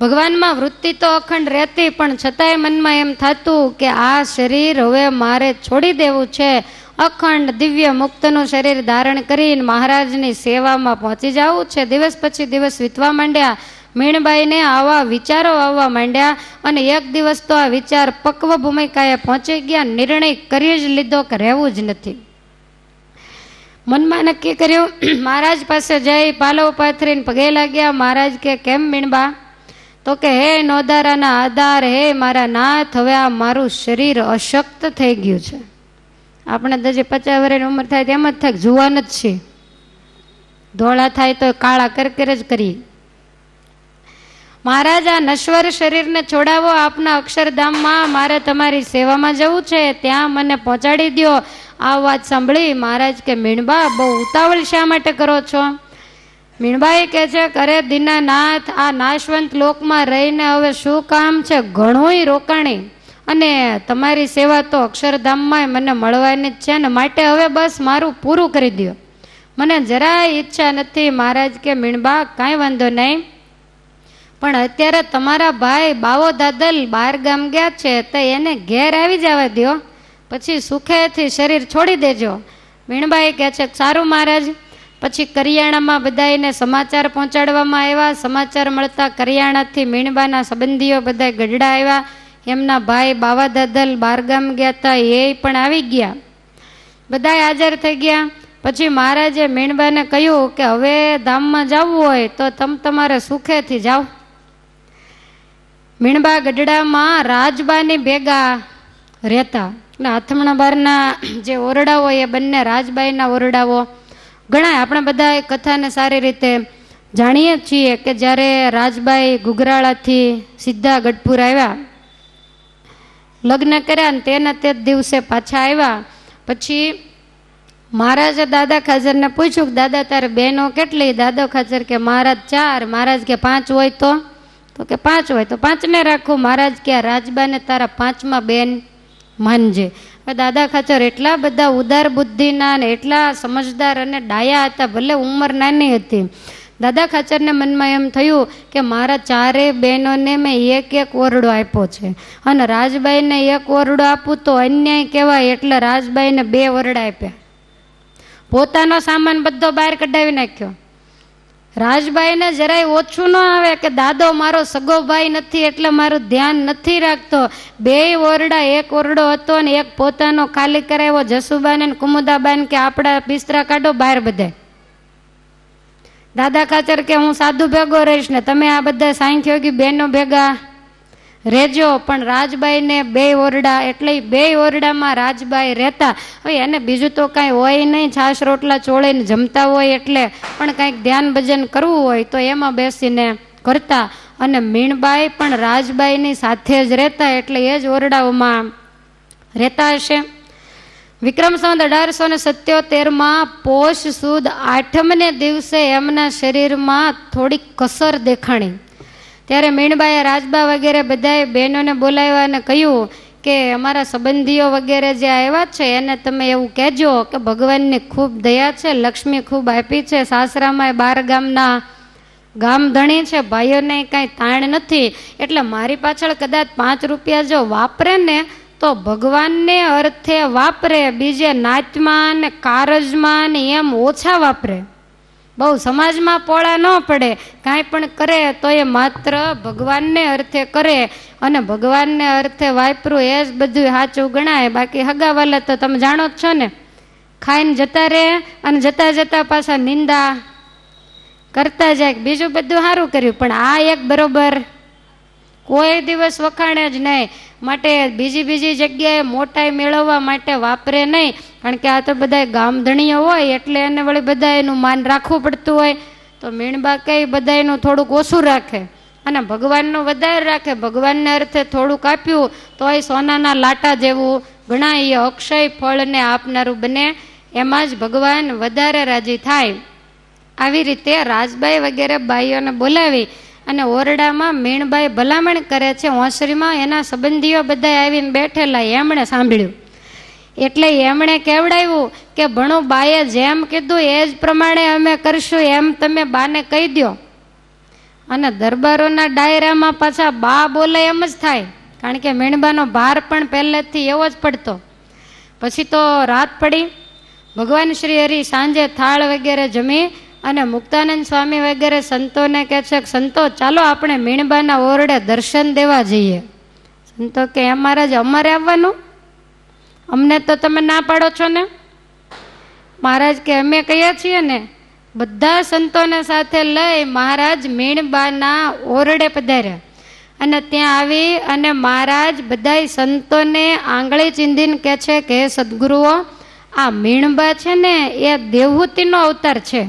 ભગવાનમાં વૃત્તિ તો અખંડ રહેતી પણ છતાંય મનમાં એમ થતું કે આ શરીર હવે મારે છોડી દેવું છે અખંડ દિવ્ય મુક્તનું શરીર ધારણ કરીને મહારાજની સેવામાં પહોંચી જવું છે દિવસ પછી દિવસ વીતવા માંડ્યા મીણબાઈને આવા વિચારો આવવા માંડ્યા અને એક દિવસ તો આ વિચાર પક્વ ભૂમિકાએ પહોંચી ગયા નિર્ણય કરી જ લીધો કે રહેવું જ નથી મનમાં નક્કી કર્યું મહારાજ પાસે જઈ પાલવ પાથરીને પગે લાગ્યા મહારાજ કે કેમ મીણબા તો કે હે નોધારાના આધાર હે મારા નાથ હવે આ મારું શરીર અશક્ત થઈ ગયું છે આપણે તો જે પચાસ વર્ષની ઉંમર થાય તેમ જ થાય જુવાન જ છે ધોળા થાય તો કાળા કરકર જ કરીએ મહારાજ આ નશ્વર શરીરને છોડાવો આપના અક્ષરધામમાં મારે તમારી સેવામાં જવું છે ત્યાં મને પહોંચાડી દો આ વાત સાંભળી મહારાજ કે મીણબા બહુ ઉતાવળ શા માટે કરો છો મીણબાઈ કહે છે કરે દિનાનાથ આ નાશવંત લોકમાં રહીને હવે શું કામ છે ઘણુંય રોકાણી અને તમારી સેવા તો અક્ષરધામમાં મને મળવાની જ છે ને માટે હવે બસ મારું પૂરું કરી દો મને જરાય ઈચ્છા નથી મહારાજ કે મીણબા કાંઈ વાંધો નહીં પણ અત્યારે તમારા ભાઈ બાવો દાદલ બહાર ગામ ગયા છે તો એને ઘેર આવી જવા દો પછી સુખેથી શરીર છોડી દેજો મીણબાઈ કહે છે સારું મહારાજ પછી કરિયાણામાં બધા એને સમાચાર પહોંચાડવામાં આવ્યા સમાચાર મળતા કરિયાણાથી મીણબાના સંબંધીઓ બધા ગઢડા આવ્યા એમના ભાઈ બાવા દાદલ બારગામ ગયા હતા એ પણ આવી ગયા બધા હાજર થઈ ગયા પછી મહારાજે મીણબાને કહ્યું કે હવે ધામમાં જવું હોય તો તમ તમારે સુખેથી જાઓ મીણબા ગઢડામાં રાજબાની ભેગા રહેતા એટલે બારના જે ઓરડાઓ એ બંને રાજબાઈના ઓરડાઓ ઘણા આપણે બધા કથાને સારી રીતે જાણીએ છીએ કે જ્યારે રાજબાઈ ઘુઘરાળાથી સીધા ગઢપુર આવ્યા લગ્ન કર્યા અને તેના તે દિવસે પાછા આવ્યા પછી મહારાજે દાદા ખાજરને પૂછ્યું કે દાદા તારે બહેનો કેટલી દાદા ખાજર કે મહારાજ ચાર મહારાજ કે પાંચ હોય તો તો કે પાંચ હોય તો પાંચને રાખું મહારાજ કે રાજબાને તારા પાંચમાં બેન માનજે દાદા ખાચર એટલા બધા ઉદાર બુદ્ધિના ને એટલા સમજદાર અને ડાયા હતા ભલે ઉંમર નાની હતી દાદા ખાચરને મનમાં એમ થયું કે મારા ચારે બહેનોને મેં એક એક ઓરડો આપ્યો છે અને રાજબાઈને એક ઓરડો આપું તો અન્યાય કહેવાય એટલે રાજબાઈને બે ઓરડા આપ્યા પોતાનો સામાન બધો બહાર કઢાવી નાખ્યો રાજભાઈને જરાય ઓછું ન આવે કે દાદો મારો સગો ભાઈ નથી એટલે મારું ધ્યાન નથી રાખતો બે ઓરડા એક ઓરડો હતો ને એક પોતાનો ખાલી કરાવ્યો જસુબાને કુમુદાબાન કે આપણા બિસ્તરા કાઢો બહાર બધે દાદા કાચર કે હું સાધુ ભેગો રહીશ ને તમે આ બધા સાંખ્યોગી બેનો ભેગા રહેજો પણ રાજબાઈને બે ઓરડા એટલે બે ઓરડામાં રાજબાઈ રહેતા હોય એને બીજું તો કાંઈ હોય નહીં છાશ રોટલા ચોળીને જમતા હોય એટલે પણ કાંઈક ધ્યાન ભજન કરવું હોય તો એમાં બેસીને કરતા અને મીણબાઈ પણ રાજબાઈની સાથે જ રહેતા એટલે એ જ ઓરડાઓમાં રહેતા હશે વિક્રમ સંવત અઢારસો ને સત્યોતેરમાં પોષ સુદ આઠમને દિવસે એમના શરીરમાં થોડીક કસર દેખાણી ત્યારે મેણબાએ રાજબા વગેરે બધાએ બહેનોને બોલાવ્યા અને કહ્યું કે અમારા સંબંધીઓ વગેરે જે આવ્યા છે એને તમે એવું કહેજો કે ભગવાનની ખૂબ દયા છે લક્ષ્મી ખૂબ આપી છે સાસરામાં બાર ગામના ગામ ધણી છે ભાઈઓને કાંઈ તાણ નથી એટલે મારી પાછળ કદાચ પાંચ રૂપિયા જો વાપરે ને તો ભગવાનને અર્થે વાપરે બીજે નાચમાં ને કારજમાં ને એમ ઓછા વાપરે બહુ સમાજમાં પોળા ન પડે કાંઈ પણ કરે તો એ માત્ર ભગવાનને અર્થે કરે અને ભગવાનને અર્થે વાપરું એ જ બધું સાચું ગણાય બાકી હગાવાલા તો તમે જાણો જ છો ને ખાઈને જતા રહે અને જતા જતા પાછા નિંદા કરતા જાય બીજું બધું સારું કર્યું પણ આ એક બરોબર કોઈ દિવસ વખાણે જ નહીં માટે બીજી બીજી જગ્યાએ મોટાઈ મેળવવા માટે વાપરે નહીં કારણ કે આ તો બધા ગામધણીઓ હોય એટલે એને વળી બધા એનું માન રાખવું પડતું હોય તો મીણબા કે બધા એનું થોડુંક ઓછું રાખે અને ભગવાનનું વધારે રાખે ભગવાનને અર્થે થોડુંક આપ્યું તો એ સોનાના લાટા જેવું ઘણા એ અક્ષય ફળને આપનારું બને એમાં જ ભગવાન વધારે રાજી થાય આવી રીતે રાજબાઈ વગેરે બાઈઓને બોલાવી અને ઓરડામાં મીણબાઈ ભલામણ કરે છે ઓસરીમાં એના સંબંધીઓ બધા આવીને બેઠેલા એમણે સાંભળ્યું એટલે એમણે કેવડાવ્યું કે ભણું બાએ જેમ કીધું એ જ પ્રમાણે અમે કરશું એમ તમે બાને કહી દો અને દરબારોના ડાયરામાં પાછા બા બોલે એમ જ થાય કારણ કે મીણબાનો ભાર પણ પહેલેથી એવો જ પડતો પછી તો રાત પડી ભગવાન શ્રી હરિ સાંજે થાળ વગેરે જમી અને મુક્તાનંદ સ્વામી વગેરે સંતોને કહે છે કે સંતો ચાલો આપણે મીણબાના ઓરડે દર્શન દેવા જઈએ સંતો કે અમારે જ અમારે આવવાનું અમને તો તમે ના પાડો છો ને મહારાજ કે અમે કહીએ છીએ ને બધા સંતોને સાથે લઈ મહારાજ મીણબાના ઓરડે પધાર્યા અને ત્યાં આવી અને મહારાજ બધા સંતોને આંગળી ચીંધીને કહે છે કે સદગુરુઓ આ મીણબા છે ને એ દેવહૂતિનો અવતાર છે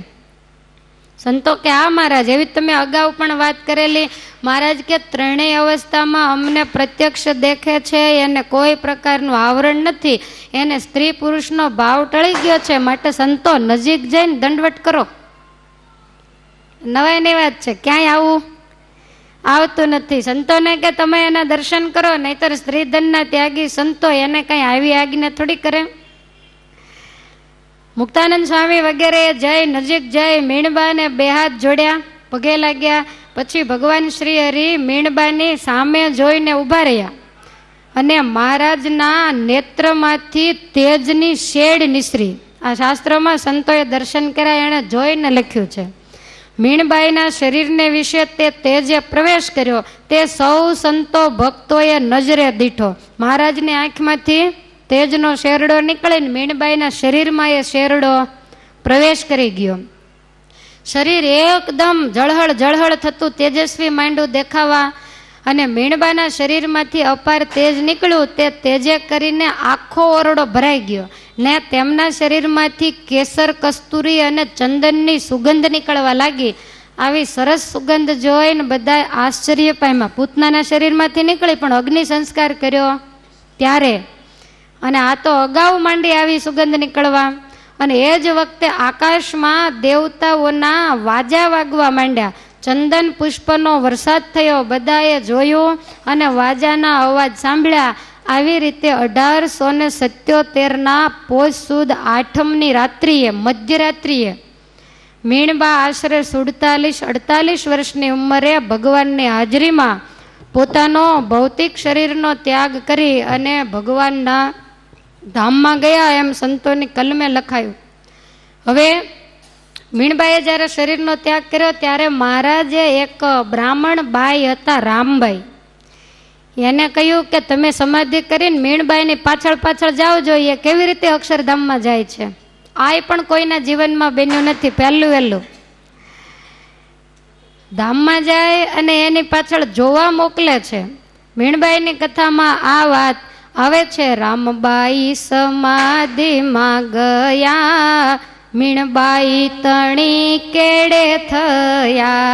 સંતો કે આ મહારાજ એવી તમે અગાઉ પણ વાત કરેલી મહારાજ કે ત્રણેય અવસ્થામાં અમને પ્રત્યક્ષ દેખે છે એને કોઈ પ્રકારનું આવરણ નથી એને સ્ત્રી પુરુષનો ભાવ ટળી ગયો છે માટે સંતો નજીક જઈને દંડવટ કરો નવાઈની વાત છે ક્યાંય આવું આવતું નથી સંતોને કે તમે એના દર્શન કરો નહીતર ધનના ત્યાગી સંતો એને કંઈ આવી આજ્ઞા થોડી કરે મુક્તાનંદ સ્વામી વગેરે જય નજીક જઈ મીણબાને બે હાથ જોડ્યા પગે લાગ્યા પછી ભગવાન શ્રી હરિ મીણબાની સામે જોઈને ઊભા રહ્યા અને મહારાજના નેત્રમાંથી તેજની શેડ નિસરી આ શાસ્ત્રમાં સંતોએ દર્શન કર્યા એણે જોઈને લખ્યું છે મીણબાઈના શરીરને વિશે તે તેજે પ્રવેશ કર્યો તે સૌ સંતો ભક્તોએ નજરે દીઠો મહારાજની આંખમાંથી તેજનો શેરડો નીકળીને મીણબાઈના શરીરમાં એ શેરડો પ્રવેશ કરી ગયો શરીર એકદમ જળહળ જળહળ થતું તેજસ્વી માંડું દેખાવા અને મીણબાના શરીરમાંથી અપાર તેજ નીકળ્યું તે તેજે કરીને આખો ઓરડો ભરાઈ ગયો ને તેમના શરીરમાંથી કેસર કસ્તુરી અને ચંદનની સુગંધ નીકળવા લાગી આવી સરસ સુગંધ જોઈને બધા આશ્ચર્ય પામ્યા પૂતનાના શરીરમાંથી નીકળી પણ અગ્નિ સંસ્કાર કર્યો ત્યારે અને આ તો અગાઉ માંડી આવી સુગંધ નીકળવા અને એ જ વખતે આકાશમાં દેવતાઓના વાજા વાગવા માંડ્યા ચંદન પુષ્પનો વરસાદ થયો બધાએ જોયું અને વાજાના અવાજ સાંભળ્યા આવી રીતે અઢારસો ને સત્યોતેરના પોષ સુદ આઠમની રાત્રિએ મધ્યરાત્રિએ મીણબા આશરે સુડતાલીસ અડતાલીસ વર્ષની ઉંમરે ભગવાનની હાજરીમાં પોતાનો ભૌતિક શરીરનો ત્યાગ કરી અને ભગવાનના ધામમાં ગયા એમ સંતોની કલમે લખાયું હવે મીણબાઈએ જ્યારે શરીરનો ત્યાગ કર્યો ત્યારે મહારાજે એક બ્રાહ્મણ બાઈ હતા રામભાઈ એને કહ્યું કે તમે સમાધિ કરીને મીણબાઈની પાછળ પાછળ જાઓ જોઈએ કેવી રીતે અક્ષરધામમાં જાય છે આય પણ કોઈના જીવનમાં બન્યું નથી પહેલું વહેલું ધામમાં જાય અને એની પાછળ જોવા મોકલે છે મીણબાઈની કથામાં આ વાત આવે છે રામબાઈ સમાધિમાં ગયા મીણબાઈ તણી કેડે થયા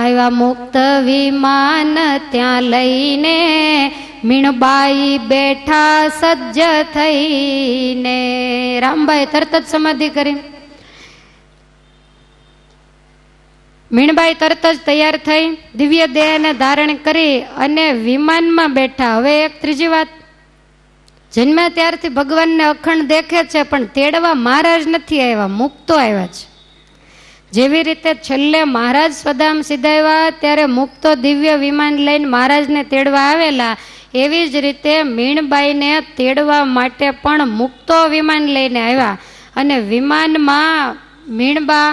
આવ્યા મુક્ત વિમાન ત્યાં લઈને મીણબાઈ બેઠા સજ્જ થઈને રામબાઈ તરત જ સમાધિ કરી મીણબાઈ તરત જ તૈયાર થઈ દિવ્ય દેહને ધારણ કરી અને વિમાનમાં બેઠા હવે એક ત્રીજી વાત જન્મે ત્યારથી ભગવાનને અખંડ દેખે છે પણ તેડવા મહારાજ નથી આવ્યા મુક્તો આવ્યા છે જેવી રીતે છેલ્લે મહારાજ સ્વધામ સીધાવ્યા ત્યારે મુક્તો દિવ્ય વિમાન લઈને મહારાજને તેડવા આવેલા એવી જ રીતે મીણબાઈને તેડવા માટે પણ મુક્તો વિમાન લઈને આવ્યા અને વિમાનમાં મીણબા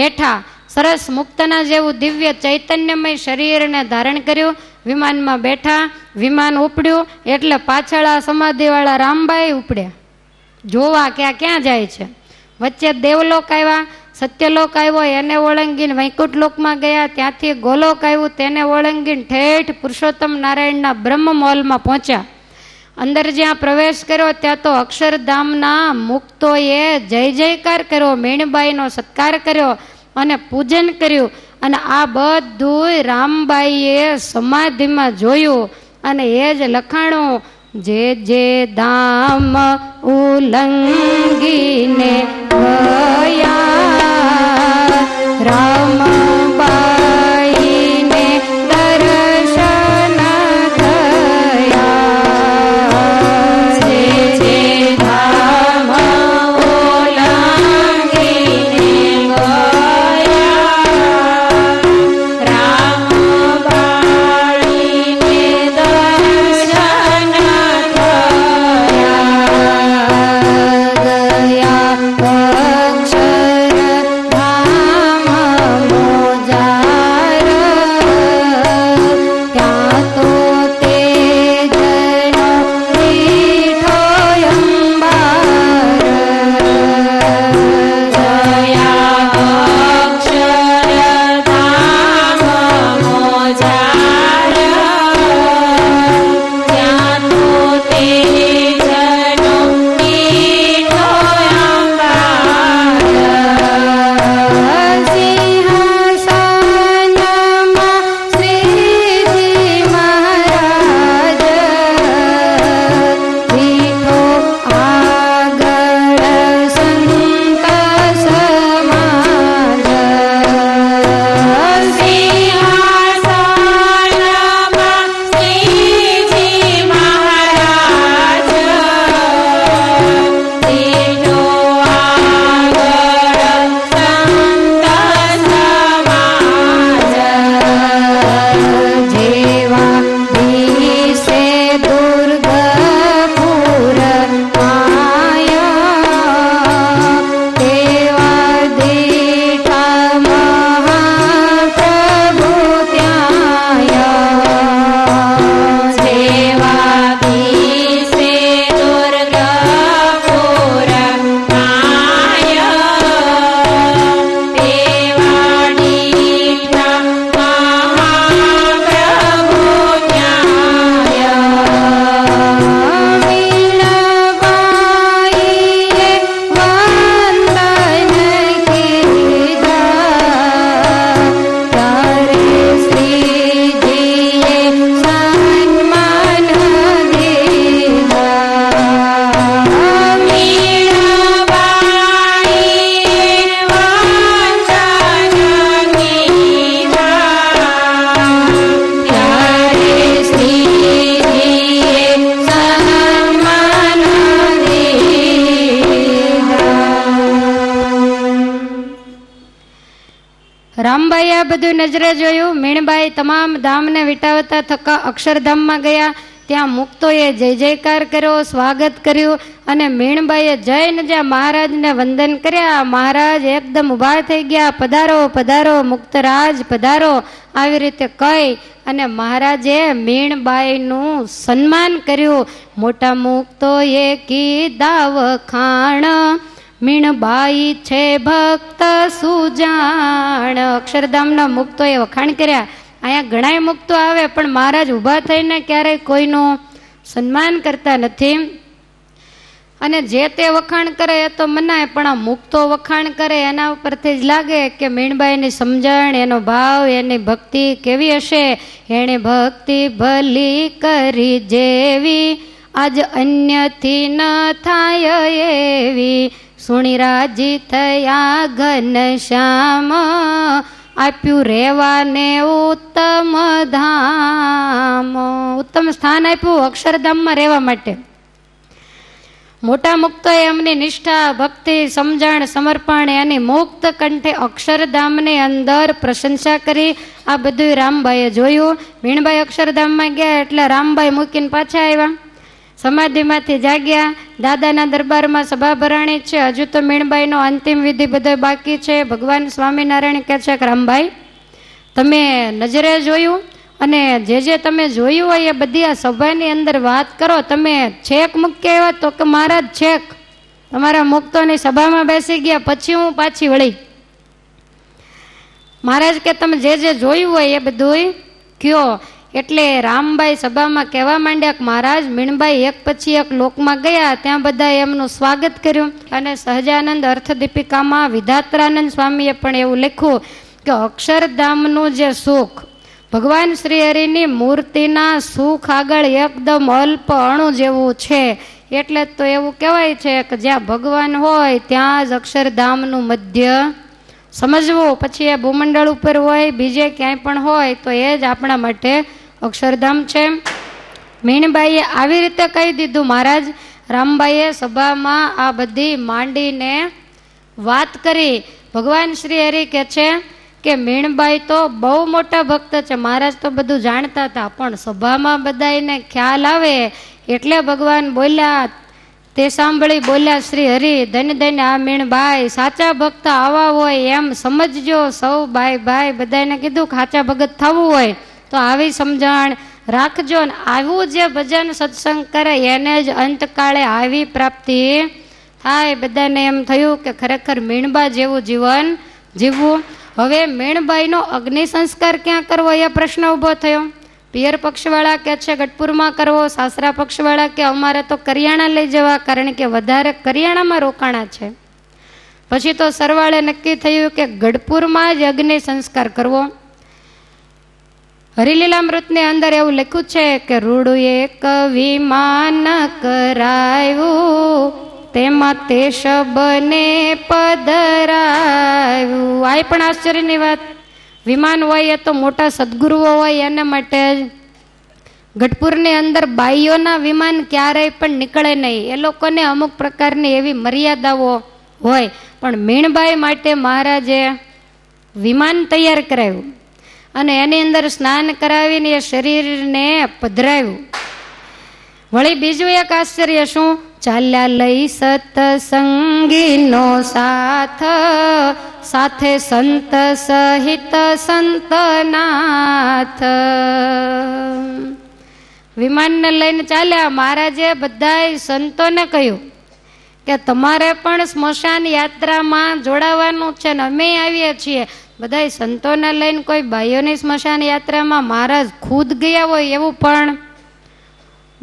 બેઠા સરસ મુક્તના જેવું દિવ્ય ચૈતન્યમય શરીરને ધારણ કર્યું વિમાનમાં બેઠા વિમાન ઉપડ્યું એટલે પાછળ આ સમાધિવાળા રામભાઈ ઉપડ્યા જોવા કે આ ક્યાં જાય છે વચ્ચે દેવલોક આવ્યા સત્યલોક આવ્યો એને ઓળંગીને લોકમાં ગયા ત્યાંથી ગોલોક આવ્યું તેને ઓળંગીને ઠેઠ પુરુષોત્તમ નારાયણના બ્રહ્મ મોલમાં પહોંચ્યા અંદર જ્યાં પ્રવેશ કર્યો ત્યાં તો અક્ષરધામના મુક્તોએ જય જયકાર કર્યો મીણબાઈનો સત્કાર કર્યો અને પૂજન કર્યું અને આ બધું રામબાઈએ સમાધિમાં જોયું અને એ જ લખાણું જે જે દામ ઉલંગીને ગયા રામ રામભાઈએ આ બધું નજરે જોયું મીણબાઈ તમામ ધામને વિટાવતા થકા અક્ષરધામમાં ગયા ત્યાં મુક્તોએ જય જયકાર કર્યો સ્વાગત કર્યું અને મીણબાઈએ જય નજા મહારાજને વંદન કર્યા મહારાજ એકદમ ઊભા થઈ ગયા પધારો પધારો મુક્તરાજ પધારો આવી રીતે કહી અને મહારાજે મીણબાઈનું સન્માન કર્યું મોટા મુક્તોએ કી દાવ ખાણ મીણબાઈ છે ભક્ત સુજાણ અક્ષરધામના મુક્તોએ વખાણ કર્યા અહીંયા ઘણાય મુક્તો આવે પણ મહારાજ ઊભા થઈને ક્યારેય કોઈનું સન્માન કરતા નથી અને જે તે વખાણ કરે એ તો મનાય પણ આ મુક્તો વખાણ કરે એના ઉપરથી જ લાગે કે મીણબાઈની સમજણ એનો ભાવ એની ભક્તિ કેવી હશે એણે ભક્તિ ભલી કરી જેવી આજ અન્યથી ન થાય એવી સુણી રાજી થયા શ્યામ આપ્યું રહેવાને ઉત્તમ ધામ ઉત્તમ સ્થાન આપ્યું અક્ષરધામમાં રહેવા માટે મોટા મુક્તોએ એમની નિષ્ઠા ભક્તિ સમજણ સમર્પણ એની મુક્ત કંઠે અક્ષરધામની અંદર પ્રશંસા કરી આ બધું રામભાઈએ જોયું ભીણભાઈ અક્ષરધામમાં ગયા એટલે રામભાઈ મૂકીને પાછા આવ્યા સમાધિમાંથી જાગ્યા દાદાના દરબારમાં સભા ભરાણી છે હજુ તો મીણબાઈનો અંતિમ વિધિ બધો બાકી છે ભગવાન સ્વામિનારાયણ કહે છે કે રામભાઈ તમે નજરે જોયું અને જે જે તમે જોયું હોય એ બધી આ સભાની અંદર વાત કરો તમે છેક મૂકી આવ્યા તો કે મારા જ છેક તમારા મુક્તોની સભામાં બેસી ગયા પછી હું પાછી વળી મહારાજ કે તમે જે જે જોયું હોય એ બધું કયો એટલે રામભાઈ સભામાં કહેવા માંડ્યા કે મહારાજ મીણબાઈ એક પછી એક લોકમાં ગયા ત્યાં બધાએ એમનું સ્વાગત કર્યું અને સહજાનંદ અર્થદીપિકામાં વિધાત્રાનંદ સ્વામીએ પણ એવું લખ્યું કે અક્ષરધામનું જે સુખ ભગવાન શ્રી હરિની મૂર્તિના સુખ આગળ એકદમ અલ્પ અણુ જેવું છે એટલે તો એવું કહેવાય છે કે જ્યાં ભગવાન હોય ત્યાં જ અક્ષરધામનું મધ્ય સમજવું પછી એ ભૂમંડળ ઉપર હોય બીજે ક્યાંય પણ હોય તો એ જ આપણા માટે અક્ષરધામ છે મીણબાઈએ આવી રીતે કહી દીધું મહારાજ રામબાઈએ સભામાં આ બધી માંડીને વાત કરી ભગવાન શ્રી હરિ કે છે કે મીણબાઈ તો બહુ મોટા ભક્ત છે મહારાજ તો બધું જાણતા હતા પણ સભામાં બધાને ખ્યાલ આવે એટલે ભગવાન બોલ્યા તે સાંભળી બોલ્યા શ્રી હરિ ધન્ય ધન્ય આ મીણબાઈ સાચા ભક્ત આવા હોય એમ સમજજો સૌ ભાઈ ભાઈ બધાને કીધું ખાચા ભગત થવું હોય તો આવી સમજણ રાખજો ને આવું જે ભજન સત્સંગ કરે એને જ અંતકાળે આવી પ્રાપ્તિ થાય બધાને એમ થયું કે ખરેખર મીણબા જેવું જીવન જીવવું હવે મીણબાઈનો અગ્નિ સંસ્કાર ક્યાં કરવો એ પ્રશ્ન ઊભો થયો પિયર પક્ષવાળા કે છે ગઢપુરમાં કરવો સાસરા પક્ષવાળા કે અમારે તો કરિયાણા લઈ જવા કારણ કે વધારે કરિયાણામાં રોકાણા છે પછી તો સરવાળે નક્કી થયું કે ગઢપુરમાં જ અગ્નિ સંસ્કાર કરવો હરિલીલામૃતની અંદર એવું લખ્યું છે કે રૂડું એક વિમાન કરાયું તેમાં તે શબને પધરાયું આ પણ આશ્ચર્યની વાત વિમાન હોય એ તો મોટા સદગુરુઓ હોય એના માટે ગઢપુરની અંદર બાઈઓના વિમાન ક્યારેય પણ નીકળે નહીં એ લોકોને અમુક પ્રકારની એવી મર્યાદાઓ હોય પણ મીણબાઈ માટે મહારાજે વિમાન તૈયાર કરાવ્યું અને એની અંદર સ્નાન કરાવીને એ શરીરને પધરાવ્યું વળી બીજું એક આશ્ચર્ય શું ચાલ્યા લઈ સતસંગીનો સાથ સાથે સંત સહિત સંતનાથ વિમાનને લઈને ચાલ્યા મહારાજે બધાએ સંતોને કહ્યું કે તમારે પણ સ્મશાન યાત્રામાં જોડાવાનું છે ને અમે આવીએ છીએ બધા સંતોને લઈને કોઈ ભાઈઓની સ્મશાન યાત્રામાં મહારાજ ખુદ ગયા હોય એવું પણ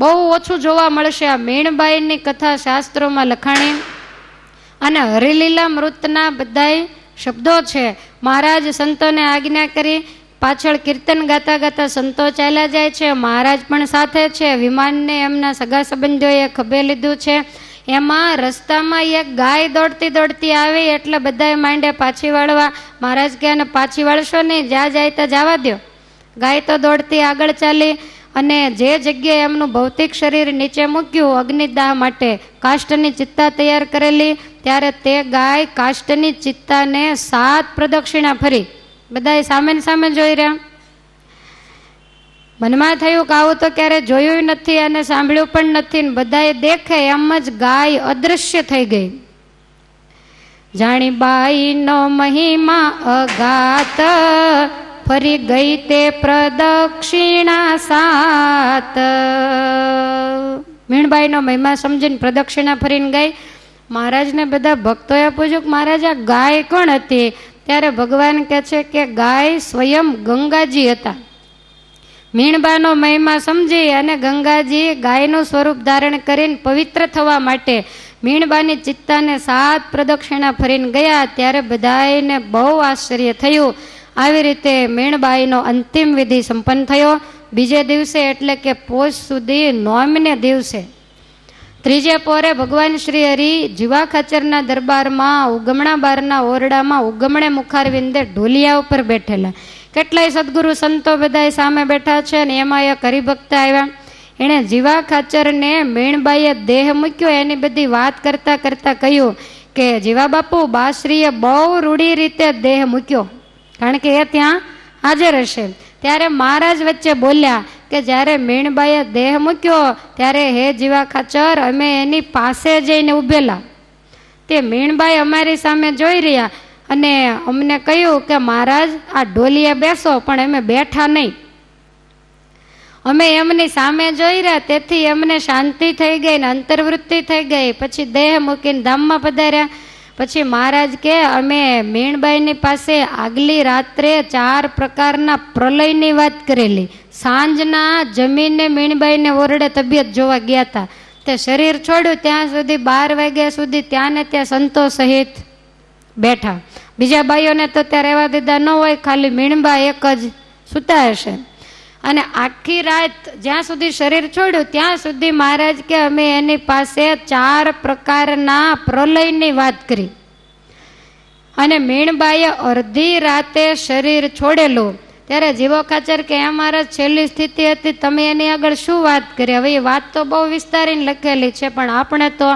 બહુ ઓછું જોવા મળશે આ મીણબાઈની કથા શાસ્ત્રોમાં લખાણી અને હરિલીલા મૃતના બધાય શબ્દો છે મહારાજ સંતોને આજ્ઞા કરી પાછળ કીર્તન ગાતા ગાતા સંતો ચાલ્યા જાય છે મહારાજ પણ સાથે છે વિમાનને એમના સગા સંબંધીઓએ ખભે લીધું છે એમાં રસ્તામાં એક ગાય દોડતી દોડતી આવી એટલે બધાએ માંડે પાછી વાળવા મહારાજ કહે પાછી વાળશો નહીં જ્યાં જાય ત્યાં જવા દો ગાય તો દોડતી આગળ ચાલી અને જે જગ્યાએ એમનું ભૌતિક શરીર નીચે મૂક્યું અગ્નિદાહ માટે કાષ્ટની ચિત્તા તૈયાર કરેલી ત્યારે તે ગાય કાષ્ટની ચિત્તાને સાત પ્રદક્ષિણા ફરી બધાએ સામે સામે જોઈ રહ્યા મનમાં થયું કે આવું તો ક્યારે જોયું નથી અને સાંભળ્યું પણ નથી ને બધાએ દેખે એમ જ ગાય અદૃશ્ય થઈ ગઈ જાણી બાઈનો મહિમા અગાત ફરી ગઈ તે પ્રદક્ષિણા સાત મીણબાઈનો મહિમા સમજીને પ્રદક્ષિણા ફરીને ગઈ મહારાજને બધા ભક્તોએ પૂછ્યું કે મહારાજ આ ગાય કોણ હતી ત્યારે ભગવાન કહે છે કે ગાય સ્વયં ગંગાજી હતા મીણબાનો મહિમા સમજી અને ગંગાજી ગાયનું સ્વરૂપ ધારણ કરીને પવિત્ર થવા માટે મીણબાની ચિત્તાને સાત પ્રદક્ષિણા ફરીને ગયા ત્યારે બધાને બહુ આશ્ચર્ય થયું આવી રીતે મીણબાઈનો અંતિમ વિધિ સંપન્ન થયો બીજે દિવસે એટલે કે પોષ સુધી નોમને દિવસે ત્રીજે પોરે ભગવાન શ્રી હરિ જીવા ખચરના દરબારમાં ઉગમણા બારના ઓરડામાં ઉગમણે મુખારવિંદે ઢોલિયા ઉપર બેઠેલા કેટલાય સદગુરુ સંતો બધાય સામે બેઠા છે અને એમાં એક હરિભક્ત આવ્યા એણે જીવા ખાચરને મીણબાઈએ દેહ મૂક્યો એની બધી વાત કરતાં કરતાં કહ્યું કે જીવા બાપુ બાશ્રીએ બહુ રૂઢી રીતે દેહ મૂક્યો કારણ કે એ ત્યાં હાજર હશે ત્યારે મહારાજ વચ્ચે બોલ્યા કે જ્યારે મીણબાઈએ દેહ મૂક્યો ત્યારે હે જીવા ખાચર અમે એની પાસે જઈને ઊભેલા તે મીણબાઈ અમારી સામે જોઈ રહ્યા અને અમને કહ્યું કે મહારાજ આ ઢોલીએ બેસો પણ અમે બેઠા નહીં અમે એમની સામે જોઈ રહ્યા તેથી એમને શાંતિ થઈ ગઈ ને અંતર્વૃત્તિ થઈ ગઈ પછી દેહ મૂકીને ધામમાં પધાર્યા પછી મહારાજ કે અમે મીણબાઈની પાસે આગલી રાત્રે ચાર પ્રકારના પ્રલયની વાત કરેલી સાંજના જમીને મીણબાઈને ઓરડે તબિયત જોવા ગયા હતા તે શરીર છોડ્યું ત્યાં સુધી બાર વાગ્યા સુધી ત્યાં ને ત્યાં સંતો સહિત બેઠા બીજા ભાઈઓને તો ત્યાં રહેવા દીધા ન હોય ખાલી મીણબા એક જ સૂતા હશે અને આખી રાત જ્યાં સુધી શરીર છોડ્યું ત્યાં સુધી મહારાજ કે અમે એની પાસે ચાર પ્રકારના પ્રલયની વાત કરી અને મીણબાએ અડધી રાતે શરીર છોડેલું ત્યારે જીવો ખાચર કે એમ છેલ્લી સ્થિતિ હતી તમે એની આગળ શું વાત કરી હવે એ વાત તો બહુ વિસ્તારીને લખેલી છે પણ આપણે તો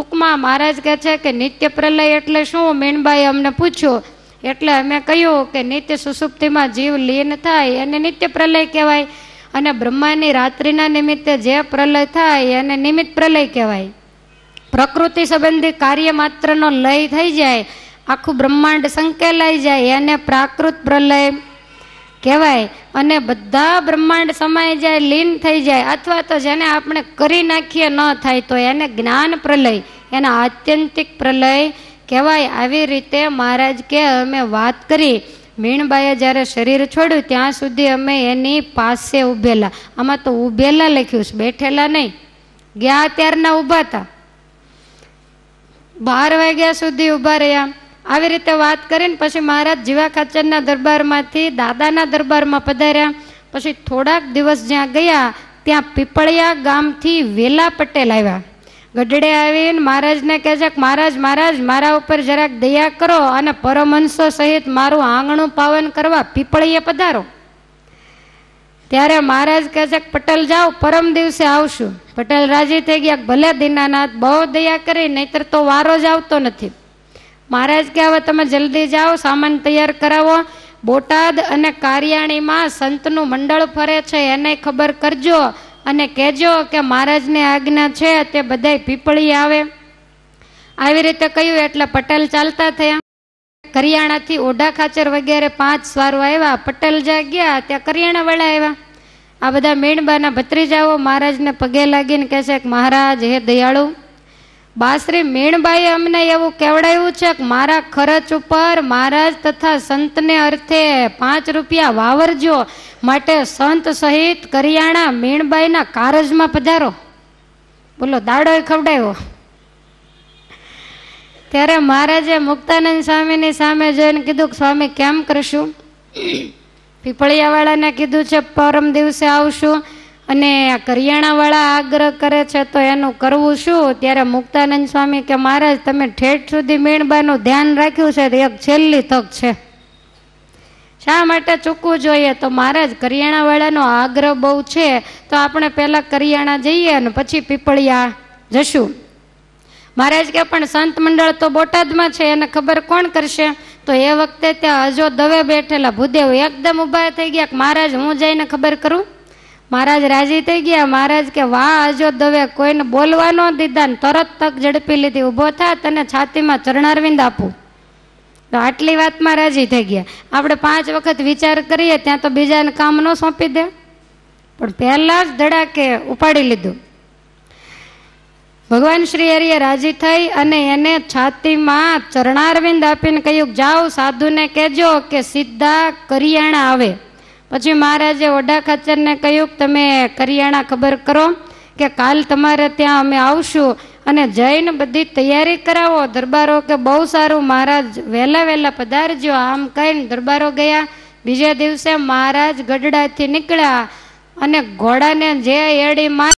ટૂંકમાં મહારાજ કહે છે કે નિત્ય પ્રલય એટલે શું મીણબાઈ અમને પૂછ્યું એટલે અમે કહ્યું કે નિત્ય સુસુપ્તિમાં જીવ લીન થાય એને નિત્ય પ્રલય કહેવાય અને બ્રહ્માની રાત્રિના નિમિત્તે જે પ્રલય થાય એને નિમિત્ત પ્રલય કહેવાય પ્રકૃતિ સંબંધી કાર્ય માત્રનો લય થઈ જાય આખું બ્રહ્માંડ સંકેલાઈ જાય એને પ્રાકૃત પ્રલય કહેવાય અને બધા બ્રહ્માંડ સમય જાય લીન થઈ જાય અથવા તો જેને આપણે કરી નાખીએ ન થાય તો એને જ્ઞાન પ્રલય એના આત્યંતિક પ્રલય કહેવાય આવી રીતે મહારાજ કે અમે વાત કરી મીણબાઈએ જ્યારે શરીર છોડ્યું ત્યાં સુધી અમે એની પાસે ઊભેલા આમાં તો ઊભેલા લખ્યું છે બેઠેલા નહીં ગયા ત્યારના ઊભા હતા બાર વાગ્યા સુધી ઊભા રહ્યા આવી રીતે વાત કરીને પછી મહારાજ જીવા ખાચરના દરબારમાંથી દાદાના દરબારમાં પધાર્યા પછી થોડાક દિવસ જ્યાં ગયા ત્યાં પીપળિયા ગામથી વેલા પટેલ આવ્યા ગઢડે આવીને મહારાજને કહે છે કે મહારાજ મહારાજ મારા ઉપર જરાક દયા કરો અને પરમહંસો સહિત મારું આંગણું પાવન કરવા પીપળીએ પધારો ત્યારે મહારાજ કહે છે કે પટેલ જાઓ પરમ દિવસે આવશું પટેલ રાજી થઈ ગયા ભલે દીનાનાથ બહુ દયા કરી નહીતર તો વારો જ આવતો નથી મહારાજ કે હવે તમે જલ્દી જાઓ સામાન તૈયાર કરાવો બોટાદ અને કારિયાણીમાં સંતનું મંડળ ફરે છે એને ખબર કરજો અને કહેજો કે મહારાજની આજ્ઞા છે તે બધાય પીપળી આવે આવી રીતે કહ્યું એટલે પટેલ ચાલતા થયા કરિયાણાથી ઓઢા ખાચર વગેરે પાંચ સ્વારો આવ્યા પટેલ જ્યાં ગયા ત્યાં કરિયાણાવાળા આવ્યા આ બધા મેણબાના ભત્રીજાઓ મહારાજને પગે લાગીને કહે છે કે મહારાજ હે દયાળુ બાસરી મીણબાઈ અમને એવું કેવડાયું છે કે મારા ખર્ચ ઉપર મહારાજ તથા સંતને અર્થે પાંચ રૂપિયા વાવરજો માટે સંત સહિત કરિયાણા મીણબાઈના કારજમાં પધારો બોલો દાડો ખવડાયો ત્યારે મહારાજે મુક્તાનંદ સ્વામીની સામે જોઈને કીધું કે સ્વામી કેમ કરશું પીપળિયાવાળાને કીધું છે પરમ દિવસે આવશું અને આ કરિયાણાવાળા આગ્રહ કરે છે તો એનું કરવું શું ત્યારે મુક્તાનંદ સ્વામી કે મહારાજ તમે ઠેઠ સુધી મેણબાનું ધ્યાન રાખ્યું છે તો એક છેલ્લી તક છે શા માટે ચૂકવું જોઈએ તો મહારાજ કરિયાણાવાળાનો આગ્રહ બહુ છે તો આપણે પહેલાં કરિયાણા જઈએ અને પછી પીપળિયા જશું મહારાજ કે પણ સંત મંડળ તો બોટાદમાં છે એને ખબર કોણ કરશે તો એ વખતે ત્યાં હજો દવે બેઠેલા ભૂદેવ એકદમ ઊભા થઈ ગયા કે મહારાજ હું જઈને ખબર કરું મહારાજ રાજી થઈ ગયા મહારાજ કે વાહ અજો દવે કોઈને બોલવા ન દીધા ને તરત તક ઝડપી લીધી ઊભો થા તને છાતીમાં ચરણારવિંદ આપું તો આટલી વાતમાં રાજી થઈ ગયા આપણે પાંચ વખત વિચાર કરીએ ત્યાં તો બીજાને કામ ન સોંપી દે પણ પહેલાં જ ધડાકે ઉપાડી લીધું ભગવાન શ્રી હરિએ રાજી થઈ અને એને છાતીમાં ચરણારવિંદ આપીને કહ્યું જાઓ સાધુને કહેજો કે સીધા કરિયાણા આવે પછી મહારાજે ઓઢા ખાચરને કહ્યું તમે કરિયાણા ખબર કરો કે કાલ તમારે ત્યાં અમે આવશું અને જઈને બધી તૈયારી કરાવો દરબારો કે બહુ સારું મહારાજ વહેલા વહેલા પધારજો આમ કહીને દરબારો ગયા બીજા દિવસે મહારાજ ગઢડાથી નીકળ્યા અને ઘોડાને જે એડી માર